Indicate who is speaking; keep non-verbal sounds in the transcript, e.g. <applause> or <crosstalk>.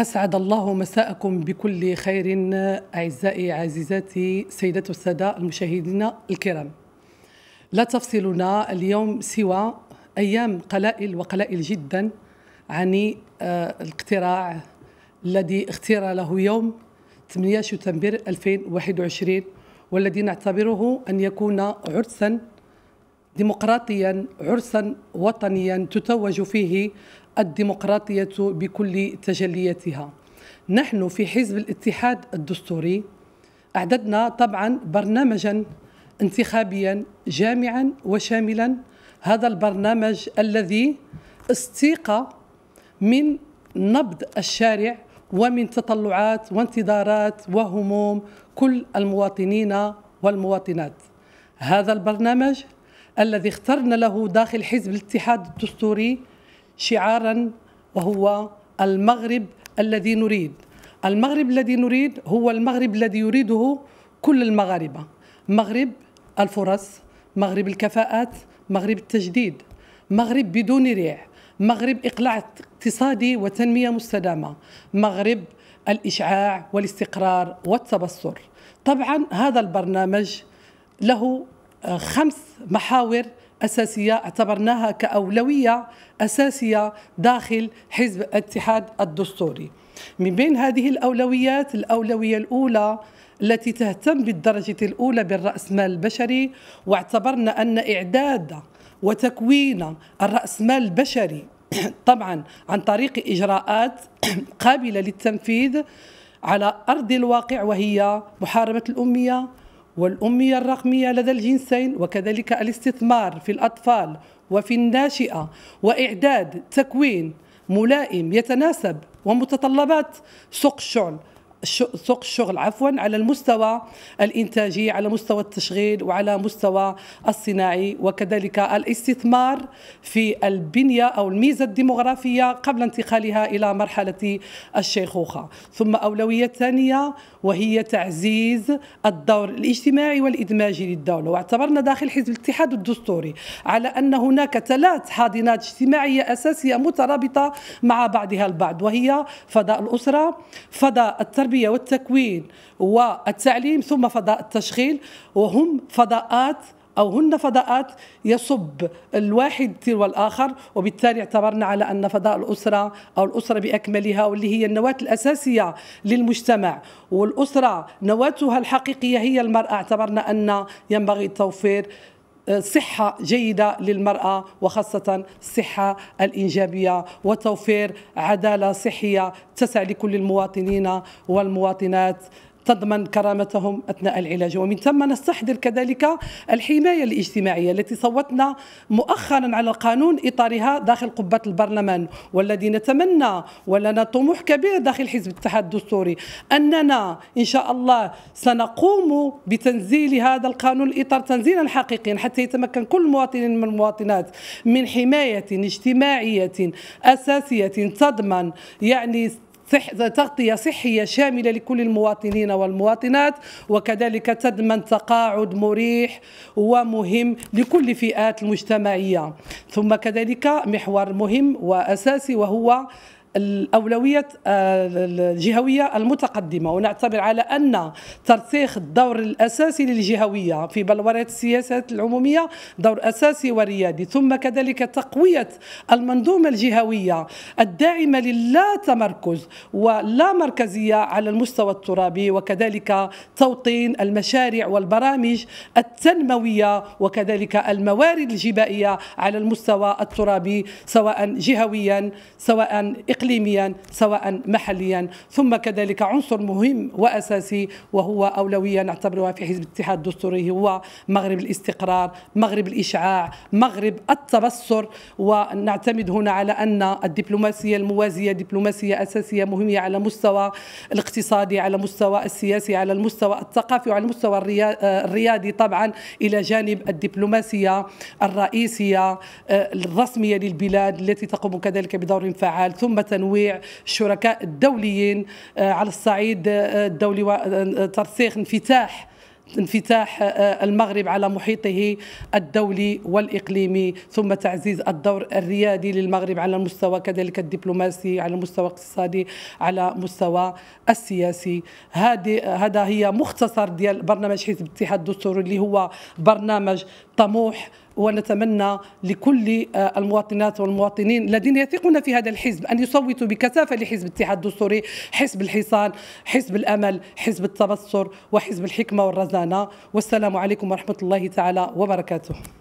Speaker 1: أسعد الله مساءكم بكل خير أعزائي عزيزاتي سيدة السادة المشاهدين الكرام لا تفصلنا اليوم سوى أيام قلائل وقلائل جدا عن آه، الاقتراع الذي اختير له يوم 8 شتنبر 2021 والذي نعتبره أن يكون عرسا ديمقراطيا عرسا وطنيا تتوج فيه الديمقراطية بكل تجلياتها نحن في حزب الاتحاد الدستوري أعددنا طبعا برنامجا انتخابيا جامعا وشاملا هذا البرنامج الذي استيقى من نبض الشارع ومن تطلعات وانتظارات وهموم كل المواطنين والمواطنات هذا البرنامج الذي اخترنا له داخل حزب الاتحاد الدستوري شعارا وهو المغرب الذي نريد المغرب الذي نريد هو المغرب الذي يريده كل المغاربة مغرب الفرص مغرب الكفاءات مغرب التجديد مغرب بدون ريع مغرب إقلاع اقتصادي وتنمية مستدامة مغرب الإشعاع والاستقرار والتبصر طبعا هذا البرنامج له خمس محاور أساسية اعتبرناها كأولوية أساسية داخل حزب الاتحاد الدستوري من بين هذه الأولويات الأولوية الأولى التي تهتم بالدرجة الأولى بالرأسمال البشري واعتبرنا أن إعداد وتكوين الرأسمال البشري <clears throat> طبعا عن طريق إجراءات <clears throat> قابلة للتنفيذ على أرض الواقع وهي محاربة الأمية والأمية الرقمية لدى الجنسين وكذلك الاستثمار في الأطفال وفي الناشئة وإعداد تكوين ملائم يتناسب ومتطلبات سوق الشغل سوق الشغل عفوا على المستوى الانتاجي على مستوى التشغيل وعلى مستوى الصناعي وكذلك الاستثمار في البنيه او الميزه الديموغرافيه قبل انتقالها الى مرحله الشيخوخه ثم اولويه ثانيه وهي تعزيز الدور الاجتماعي والادماجي للدوله واعتبرنا داخل حزب الاتحاد الدستوري على ان هناك ثلاث حاضنات اجتماعيه اساسيه مترابطه مع بعضها البعض وهي فضاء الاسره فضاء التربيه التربية والتكوين والتعليم ثم فضاء التشغيل وهم فضاءات أو هن فضاءات يصب الواحد تلو الآخر وبالتالي اعتبرنا على أن فضاء الأسرة أو الأسرة بأكملها واللي هي النواة الأساسية للمجتمع والأسرة نواتها الحقيقية هي المرأة اعتبرنا أن ينبغي توفير صحة جيدة للمرأة وخاصة الصحة الإنجابية وتوفير عدالة صحية تسع لكل المواطنين والمواطنات تضمن كرامتهم اثناء العلاج ومن ثم نستحضر كذلك الحمايه الاجتماعيه التي صوتنا مؤخرا على قانون اطارها داخل قبه البرلمان والذي نتمنى ولنا طموح كبير داخل حزب الاتحاد الدستوري اننا ان شاء الله سنقوم بتنزيل هذا القانون الاطار تنزيلا حقيقيا حتى يتمكن كل مواطن من المواطنات من حمايه اجتماعيه اساسيه تضمن يعني تغطية صحية شاملة لكل المواطنين والمواطنات وكذلك تضمن تقاعد مريح ومهم لكل فئات المجتمعية ثم كذلك محور مهم وأساسي وهو الأولوية آه، الجهوية المتقدمة ونعتبر على أن ترسيخ الدور الأساسي للجهوية في بلورات السياسات العمومية دور أساسي وريادي ثم كذلك تقوية المنظومة الجهوية الداعمة للا تمركز ولا مركزية على المستوى الترابي وكذلك توطين المشاريع والبرامج التنموية وكذلك الموارد الجبائية على المستوى الترابي سواء جهويا سواء إقليميا سواء محليا ثم كذلك عنصر مهم وأساسي وهو أولوية نعتبرها في حزب الاتحاد الدستوري هو مغرب الاستقرار مغرب الإشعاع مغرب التبصر ونعتمد هنا على أن الدبلوماسية الموازية دبلوماسية أساسية مهمة على مستوى الاقتصادي على مستوى السياسي على المستوى الثقافي وعلى المستوى الريادي طبعا إلى جانب الدبلوماسية الرئيسية آه، الرسمية للبلاد التي تقوم كذلك بدور فعال ثم تنويع الشركاء الدوليين آه، على الصعيد آه، الدولي وترسيخ آه، انفتاح انفتاح المغرب على محيطه الدولي والاقليمي ثم تعزيز الدور الريادي للمغرب على المستوى كذلك الدبلوماسي على المستوى الاقتصادي على مستوى السياسي هذه هذا هي مختصر ديال برنامج حزب الاتحاد الدستوري اللي هو برنامج طموح ونتمنى لكل آه، المواطنات والمواطنين الذين يثقون في هذا الحزب أن يصوتوا بكثافة لحزب الاتحاد الدستوري حزب الحصان حزب الأمل حزب التبصر وحزب الحكمة والرزانة والسلام عليكم ورحمة الله تعالى وبركاته